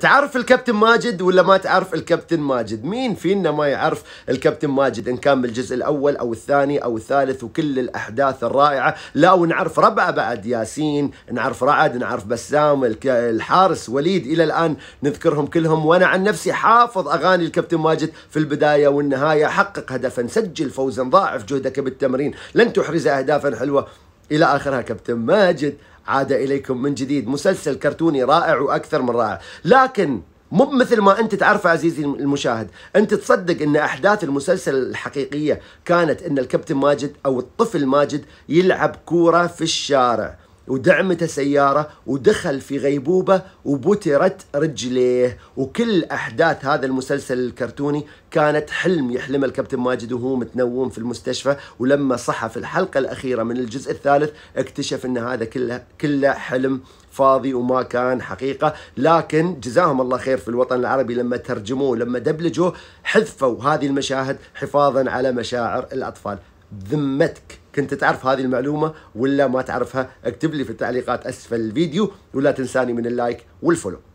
تعرف الكابتن ماجد ولا ما تعرف الكابتن ماجد مين فينا ما يعرف الكابتن ماجد ان كان بالجزء الاول او الثاني او الثالث وكل الاحداث الرائعه لا ونعرف ربعه بعد ياسين نعرف رعد نعرف بسام الحارس وليد الى الان نذكرهم كلهم وانا عن نفسي حافظ اغاني الكابتن ماجد في البدايه والنهايه حقق هدفا سجل فوزا ضاعف جهدك بالتمرين لن تحرز اهدافا حلوه الى اخرها كابتن ماجد عاد إليكم من جديد مسلسل كرتوني رائع وأكثر من رائع لكن مو مثل ما انت تعرف عزيزي المشاهد انت تصدق ان احداث المسلسل الحقيقيه كانت ان الكابتن ماجد او الطفل ماجد يلعب كوره في الشارع ودعمته سيارة ودخل في غيبوبة وبترت رجليه وكل أحداث هذا المسلسل الكرتوني كانت حلم يحلمه الكابتن ماجد وهو متنوم في المستشفى ولما صحى في الحلقة الأخيرة من الجزء الثالث اكتشف أن هذا كله, كله حلم فاضي وما كان حقيقة لكن جزاهم الله خير في الوطن العربي لما ترجموه لما دبلجوه حذفوا هذه المشاهد حفاظا على مشاعر الأطفال ذمتك كنت تعرف هذه المعلومة ولا ما تعرفها اكتب لي في التعليقات أسفل الفيديو ولا تنساني من اللايك والفولو